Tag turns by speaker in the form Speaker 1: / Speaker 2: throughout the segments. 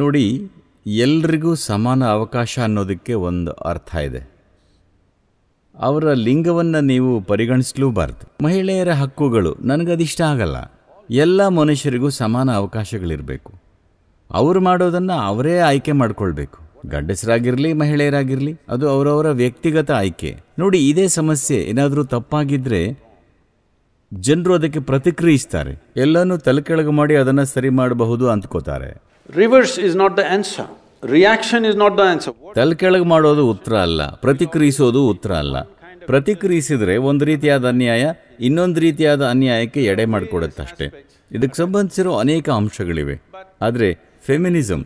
Speaker 1: ನೋಡಿ ಎಲ್ರಿಗೂ ಸಮಾನ ಅವಕಾಶ ಅನ್ನೋದಕ್ಕೆ ಒಂದು ಅರ್ಥ ಇದೆ ಅವರ ಲಿಂಗವನ್ನು ನೀವು ಪರಿಗಣಿಸಲೂಬಾರ್ದು ಮಹಿಳೆಯರ ಹಕ್ಕುಗಳು ನನಗದಿಷ್ಟ ಆಗಲ್ಲ ಎಲ್ಲ ಮನುಷ್ಯರಿಗೂ ಸಮಾನ ಅವಕಾಶಗಳಿರಬೇಕು ಅವರು ಮಾಡೋದನ್ನು ಅವರೇ ಆಯ್ಕೆ ಮಾಡಿಕೊಳ್ಬೇಕು ಗಂಡಸರಾಗಿರಲಿ ಮಹಿಳೆಯರಾಗಿರಲಿ ಅದು ಅವರವರ ವ್ಯಕ್ತಿಗತ ಆಯ್ಕೆ ನೋಡಿ ಇದೇ ಸಮಸ್ಯೆ ಏನಾದರೂ ತಪ್ಪಾಗಿದ್ದರೆ ಜನರು ಅದಕ್ಕೆ ಪ್ರತಿಕ್ರಿಯಿಸ್ತಾರೆ ಎಲ್ಲನೂ ತಲೆಕೆಳಗೆ ಮಾಡಿ ಅದನ್ನು ಸರಿ ಮಾಡಬಹುದು ಅಂದ್ಕೋತಾರೆ reverse is not the answer reaction is not the answer ಮಾಡೋದು ಉತ್ತರ ಅಲ್ಲ ಪ್ರತಿಕ್ರಿಯಿಸೋದು ಉತ್ತರ ಅಲ್ಲ ಪ್ರತಿಕ್ರಿಯಿಸಿದ್ರೆ ಒಂದು ರೀತಿಯಾದ ಅನ್ಯಾಯ ಇನ್ನೊಂದು ರೀತಿಯಾದ ಅನ್ಯಾಯಕ್ಕೆ ಎಡೆ ಮಾಡಿಕೊಡುತ್ತಷ್ಟೇ ಇದಕ್ಕೆ ಸಂಬಂಧಿಸಿರೋ ಅನೇಕ ಅಂಶಗಳಿವೆ ಆದರೆ ಫೆಮಿನಿಸಮ್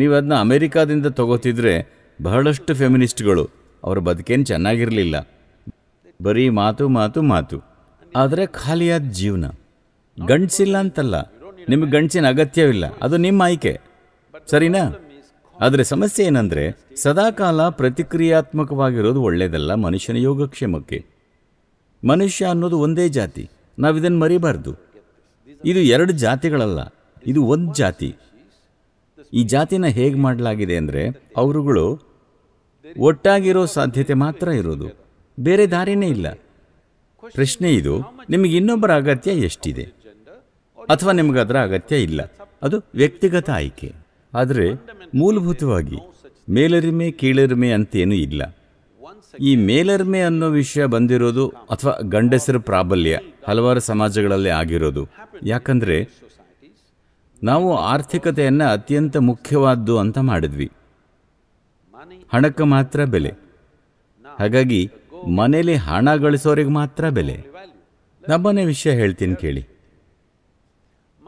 Speaker 1: ನೀವು ಅದನ್ನ ಅಮೆರಿಕಾದಿಂದ ತಗೋತಿದ್ರೆ ಬಹಳಷ್ಟು ಫೆಮಿನಿಸ್ಟ್ಗಳು ಅವರ ಬದುಕೇನು ಚೆನ್ನಾಗಿರಲಿಲ್ಲ ಬರೀ ಮಾತು ಮಾತು ಮಾತು ಆದರೆ ಖಾಲಿಯಾದ ಜೀವನ ಗಂಡಸಿಲ್ಲ ಅಂತಲ್ಲ ನಿಮಗೆ ಗಂಡಸಿನ ಅಗತ್ಯವಿಲ್ಲ ಅದು ನಿಮ್ಮ ಆಯ್ಕೆ ಸರಿನಾ ಆದರೆ ಸಮಸ್ಯೆ ಏನಂದರೆ ಸದಾಕಾಲ ಪ್ರತಿಕ್ರಿಯಾತ್ಮಕವಾಗಿರೋದು ಒಳ್ಳೆಯದಲ್ಲ ಮನುಷ್ಯನ ಯೋಗಕ್ಷೇಮಕ್ಕೆ ಮನುಷ್ಯ ಅನ್ನೋದು ಒಂದೇ ಜಾತಿ ನಾವು ಇದನ್ನು ಮರಿಬಾರ್ದು ಇದು ಎರಡು ಜಾತಿಗಳಲ್ಲ ಇದು ಒಂದು ಜಾತಿ ಈ ಜಾತಿನ ಹೇಗೆ ಮಾಡಲಾಗಿದೆ ಅಂದರೆ ಅವರುಗಳು ಒಟ್ಟಾಗಿರೋ ಸಾಧ್ಯತೆ ಮಾತ್ರ ಇರೋದು ಬೇರೆ ದಾರಿನೇ ಇಲ್ಲ ಪ್ರಶ್ನೆ ಇದು ನಿಮಗೆ ಇನ್ನೊಬ್ಬರ ಅಗತ್ಯ ಎಷ್ಟಿದೆ ಅಥವಾ ಅದರ ಅಗತ್ಯ ಇಲ್ಲ ಅದು ವ್ಯಕ್ತಿಗತ ಆಯ್ಕೆ ಆದರೆ ಮೂಲಭೂತವಾಗಿ ಮೇಲರಿಮೆ ಕೀಳರಿಮೆ ಅಂತೇನು ಇಲ್ಲ ಈ ಮೇಲರಿಮೆ ಅನ್ನೋ ವಿಷಯ ಬಂದಿರೋದು ಅಥವಾ ಗಂಡಸರ ಪ್ರಾಬಲ್ಯ ಹಲವಾರು ಸಮಾಜಗಳಲ್ಲಿ ಆಗಿರೋದು ಯಾಕಂದರೆ ನಾವು ಆರ್ಥಿಕತೆಯನ್ನು ಅತ್ಯಂತ ಮುಖ್ಯವಾದ್ದು ಅಂತ ಮಾಡಿದ್ವಿ ಹಣಕ್ಕೆ ಮಾತ್ರ ಬೆಲೆ ಹಾಗಾಗಿ ಮನೇಲಿ ಹಣ ಗಳಿಸೋರಿಗೆ ಮಾತ್ರ ಬೆಲೆ ನಮ್ಮನೆ ವಿಷಯ ಹೇಳ್ತೀನಿ ಕೇಳಿ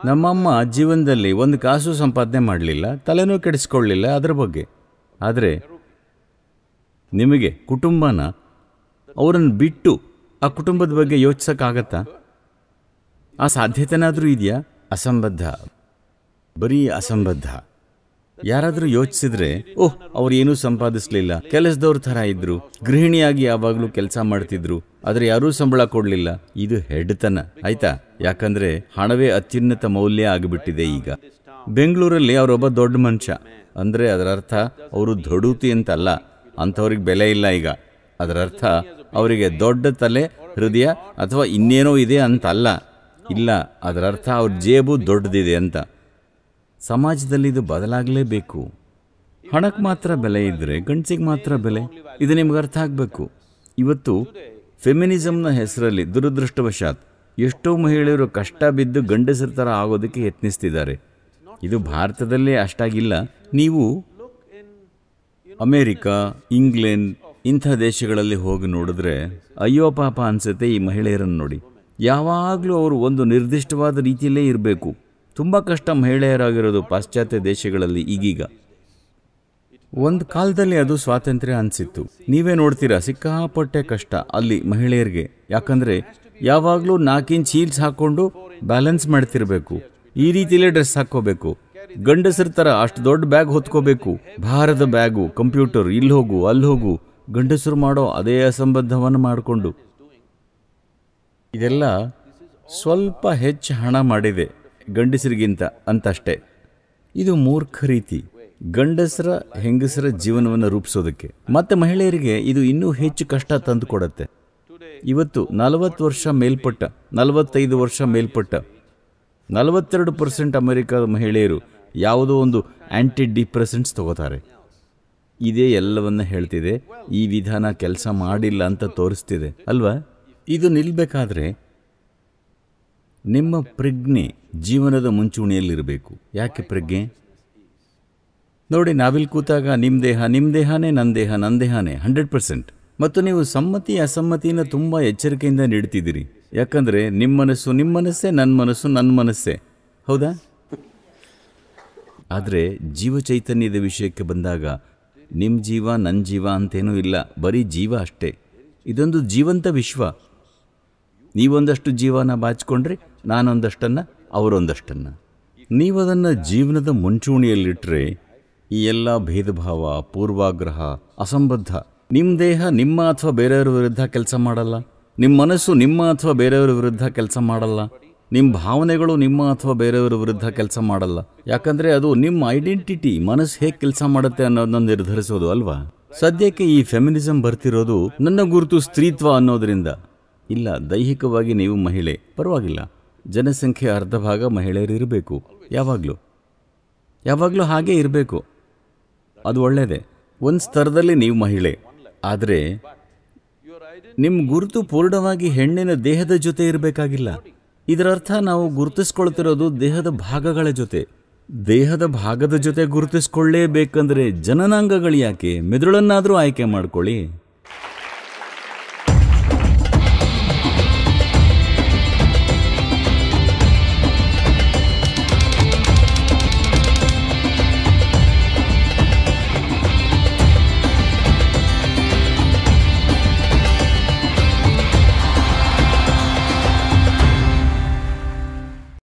Speaker 1: ನಮ್ಮಮ್ಮ ಜೀವನದಲ್ಲಿ ಒಂದು ಕಾಸು ಸಂಪಾದನೆ ಮಾಡಲಿಲ್ಲ ತಲೆನೂ ಕೆಡಿಸ್ಕೊಳ್ಳಲಿಲ್ಲ ಅದರ ಬಗ್ಗೆ ಆದರೆ ನಿಮಗೆ ಕುಟುಂಬನ ಅವರನ್ನು ಬಿಟ್ಟು ಆ ಕುಟುಂಬದ ಬಗ್ಗೆ ಯೋಚಿಸೋಕ್ಕಾಗತ್ತಾ ಆ ಸಾಧ್ಯತೆನಾದರೂ ಇದೆಯಾ ಅಸಂಬದ್ಧ ಬರೀ ಅಸಂಬದ್ಧ ಯಾರಾದರೂ ಯೋಚಿಸಿದ್ರೆ ಓಹ್ ಅವ್ರು ಏನೂ ಸಂಪಾದಿಸ್ಲಿಲ್ಲ ಕೆಲಸದವ್ರ ಥರ ಇದ್ರು ಗೃಹಿಣಿಯಾಗಿ ಯಾವಾಗಲೂ ಕೆಲಸ ಮಾಡ್ತಿದ್ರು ಆದರೆ ಯಾರೂ ಸಂಬಳ ಕೊಡಲಿಲ್ಲ ಇದು ಹೆಡ್ತನ ಆಯ್ತಾ ಯಾಕಂದ್ರೆ ಹಣವೇ ಅತ್ಯುನ್ನತ ಮೌಲ್ಯ ಆಗಿಬಿಟ್ಟಿದೆ ಈಗ ಬೆಂಗಳೂರಲ್ಲಿ ಅವರೊಬ್ಬ ದೊಡ್ಡ ಮನುಷ್ಯ ಅಂದರೆ ಅದರ ಅರ್ಥ ಅವರು ದೊಡೂತಿ ಅಂತಲ್ಲ ಅಂಥವ್ರಿಗೆ ಬೆಲೆ ಇಲ್ಲ ಈಗ ಅದರ ಅರ್ಥ ಅವರಿಗೆ ದೊಡ್ಡ ತಲೆ ಹೃದಯ ಅಥವಾ ಇನ್ನೇನೋ ಇದೆ ಅಂತಲ್ಲ ಇಲ್ಲ ಅದರ ಅರ್ಥ ಅವ್ರ ಜೇಬು ದೊಡ್ಡದಿದೆ ಅಂತ ಸಮಾಜದಲ್ಲಿ ಇದು ಬದಲಾಗಲೇಬೇಕು ಹಣಕ್ಕೆ ಮಾತ್ರ ಬೆಲೆ ಇದ್ದರೆ ಗಂಡಸಿಗೆ ಮಾತ್ರ ಬೆಲೆ ಇದು ನಿಮ್ಗೆ ಅರ್ಥ ಆಗಬೇಕು ಇವತ್ತು ಫೆಮಿನಿಸಮ್ನ ಹೆಸರಲ್ಲಿ ದುರದೃಷ್ಟವಶಾತ್ ಎಷ್ಟೋ ಮಹಿಳೆಯರು ಕಷ್ಟ ಬಿದ್ದು ಗಂಡಸರ ಥರ ಆಗೋದಕ್ಕೆ ಯತ್ನಿಸ್ತಿದ್ದಾರೆ ಇದು ಭಾರತದಲ್ಲೇ ಅಷ್ಟಾಗಿಲ್ಲ ನೀವು ಅಮೇರಿಕಾ ಇಂಗ್ಲೆಂಡ್ ಇಂಥ ದೇಶಗಳಲ್ಲಿ ಹೋಗಿ ನೋಡಿದ್ರೆ ಅಯ್ಯೋ ಪಾಪ ಅನಿಸುತ್ತೆ ಈ ಮಹಿಳೆಯರನ್ನು ನೋಡಿ ಯಾವಾಗಲೂ ಅವರು ಒಂದು ನಿರ್ದಿಷ್ಟವಾದ ರೀತಿಯಲ್ಲೇ ಇರಬೇಕು ತುಂಬ ಕಷ್ಟ ಮಹಿಳೆಯರಾಗಿರೋದು ಪಾಶ್ಚಾತ್ಯ ದೇಶಗಳಲ್ಲಿ ಈಗೀಗ ಒಂದು ಕಾಲದಲ್ಲಿ ಅದು ಸ್ವಾತಂತ್ರ್ಯ ಅನಿಸಿತ್ತು ನೀವೇ ನೋಡ್ತೀರಾ ಸಿಕ್ಕಾಪಟ್ಟೆ ಕಷ್ಟ ಅಲ್ಲಿ ಮಹಿಳೆಯರಿಗೆ ಯಾಕಂದರೆ ಯಾವಾಗಲೂ ನಾಲ್ಕಿಂಚ್ ಹೀಲ್ಸ್ ಹಾಕ್ಕೊಂಡು ಬ್ಯಾಲೆನ್ಸ್ ಮಾಡ್ತಿರಬೇಕು ಈ ರೀತಿಯಲ್ಲೇ ಡ್ರೆಸ್ ಹಾಕ್ಕೋಬೇಕು ಗಂಡಸರ ಥರ ಅಷ್ಟು ದೊಡ್ಡ ಬ್ಯಾಗ್ ಹೊತ್ಕೋಬೇಕು ಭಾರದ ಬ್ಯಾಗು ಕಂಪ್ಯೂಟರ್ ಇಲ್ಲಿ ಹೋಗು ಅಲ್ಲಿ ಹೋಗು ಗಂಡಸರು ಮಾಡೋ ಅದೇ ಅಸಂಬದ್ಧವನ್ನು ಮಾಡಿಕೊಂಡು ಇದೆಲ್ಲ ಸ್ವಲ್ಪ ಹೆಚ್ಚು ಹಣ ಮಾಡಿದೆ ಗಂಡಸರಿಗಿಂತ ಅಂತಷ್ಟೇ ಇದು ಮೂರ್ಖ ರೀತಿ ಗಂಡಸರ ಹೆಂಗಸರ ಜೀವನವನ್ನು ರೂಪಿಸೋದಕ್ಕೆ ಮತ್ತೆ ಮಹಿಳೆಯರಿಗೆ ಇದು ಇನ್ನೂ ಹೆಚ್ಚು ಕಷ್ಟ ಕೊಡತ್ತೆ ಇವತ್ತು ನಲವತ್ತು ವರ್ಷ ಮೇಲ್ಪಟ್ಟ ನಲವತ್ತೈದು ವರ್ಷ ಮೇಲ್ಪಟ್ಟ ನಲವತ್ತೆರಡು ಪರ್ಸೆಂಟ್ ಅಮೆರಿಕದ ಮಹಿಳೆಯರು ಯಾವುದೋ ಒಂದು ಆ್ಯಂಟಿ ಡಿಪ್ರೆಸೆಂಟ್ಸ್ ತಗೋತಾರೆ ಇದೇ ಎಲ್ಲವನ್ನ ಹೇಳ್ತಿದೆ ಈ ವಿಧಾನ ಕೆಲಸ ಮಾಡಿಲ್ಲ ಅಂತ ತೋರಿಸ್ತಿದೆ ಅಲ್ವಾ ಇದು ನಿಲ್ಬೇಕಾದ್ರೆ ನಿಮ್ಮ ಪ್ರಜ್ಞೆ ಜೀವನದ ಮುಂಚೂಣಿಯಲ್ಲಿರಬೇಕು ಯಾಕೆ ಪ್ರಜ್ಞೆ ನೋಡಿ ನಾವಿಲ್ ಕೂತಾಗ ನಿಮ್ಮ ದೇಹ ನಿಮ್ಮ ದೇಹನೇ ನನ್ನ ದೇಹ ನನ್ನ ದೇಹನೇ ಹಂಡ್ರೆಡ್ ಪರ್ಸೆಂಟ್ ಮತ್ತು ನೀವು ಸಮ್ಮತಿ ಅಸಮ್ಮತಿಯನ್ನು ತುಂಬ ಎಚ್ಚರಿಕೆಯಿಂದ ನೀಡ್ತಿದ್ದೀರಿ ಯಾಕಂದರೆ ನಿಮ್ಮ ಮನಸ್ಸು ನಿಮ್ಮ ಮನಸ್ಸೇ ನನ್ನ ಮನಸ್ಸು ನನ್ನ ಮನಸ್ಸೇ ಹೌದಾ ಆದರೆ ಜೀವ ಚೈತನ್ಯದ ವಿಷಯಕ್ಕೆ ಬಂದಾಗ ನಿಮ್ಮ ಜೀವ ನನ್ನ ಜೀವ ಅಂತೇನೂ ಇಲ್ಲ ಬರೀ ಜೀವ ಅಷ್ಟೇ ಇದೊಂದು ಜೀವಂತ ವಿಶ್ವ ನೀವೊಂದಷ್ಟು ಜೀವನ ಬಾಚಿಕೊಂಡ್ರೆ ನಾನೊಂದಷ್ಟನ್ನು ಅವರೊಂದಷ್ಟನ್ನು ನೀವದನ್ನು ಅದನ್ನ ಜೀವನದ ಮುಂಚೂಣಿಯಲ್ಲಿಟ್ಟರೆ ಈ ಎಲ್ಲ ಭೇದಭಾವ ಪೂರ್ವಾಗ್ರಹ ಅಸಂಬದ್ಧ ನಿಮ್ಮ ದೇಹ ನಿಮ್ಮ ಅಥವಾ ಬೇರೆಯವರ ವಿರುದ್ಧ ಕೆಲಸ ಮಾಡಲ್ಲ ನಿಮ್ಮ ಮನಸ್ಸು ನಿಮ್ಮ ಅಥವಾ ಬೇರೆಯವರ ವಿರುದ್ಧ ಕೆಲಸ ಮಾಡಲ್ಲ ನಿಮ್ಮ ಭಾವನೆಗಳು ನಿಮ್ಮ ಅಥವಾ ಬೇರೆಯವರ ವಿರುದ್ಧ ಕೆಲಸ ಮಾಡಲ್ಲ ಯಾಕಂದರೆ ಅದು ನಿಮ್ಮ ಐಡೆಂಟಿಟಿ ಮನಸ್ಸು ಹೇಗೆ ಕೆಲಸ ಮಾಡುತ್ತೆ ಅನ್ನೋದನ್ನ ನಿರ್ಧರಿಸೋದು ಅಲ್ವಾ ಸದ್ಯಕ್ಕೆ ಈ ಫೆಮಿನಿಸಮ್ ಬರ್ತಿರೋದು ನನ್ನ ಗುರುತು ಸ್ತ್ರೀತ್ವ ಅನ್ನೋದರಿಂದ ಇಲ್ಲ ದೈಹಿಕವಾಗಿ ನೀವು ಮಹಿಳೆ ಪರವಾಗಿಲ್ಲ ಜನಸಂಖ್ಯೆ ಅರ್ಧ ಭಾಗ ಮಹಿಳೆಯರು ಇರಬೇಕು ಯಾವಾಗಲೂ ಯಾವಾಗಲೂ ಹಾಗೇ ಇರಬೇಕು ಅದು ಒಳ್ಳೆಯದೇ ಒಂದು ಸ್ತರದಲ್ಲಿ ನೀವು ಮಹಿಳೆ ಆದರೆ ನಿಮ್ಮ ಗುರುತು ಪೂರ್ಣವಾಗಿ ಹೆಣ್ಣಿನ ದೇಹದ ಜೊತೆ ಇರಬೇಕಾಗಿಲ್ಲ ಇದರರ್ಥ ನಾವು ಗುರುತಿಸ್ಕೊಳ್ತಿರೋದು ದೇಹದ ಭಾಗಗಳ ಜೊತೆ ದೇಹದ ಭಾಗದ ಜೊತೆ ಗುರುತಿಸ್ಕೊಳ್ಳೇಬೇಕಂದ್ರೆ ಜನನಾಂಗಗಳು ಯಾಕೆ ಮೆದುಳನ್ನಾದರೂ ಆಯ್ಕೆ ಮಾಡ್ಕೊಳ್ಳಿ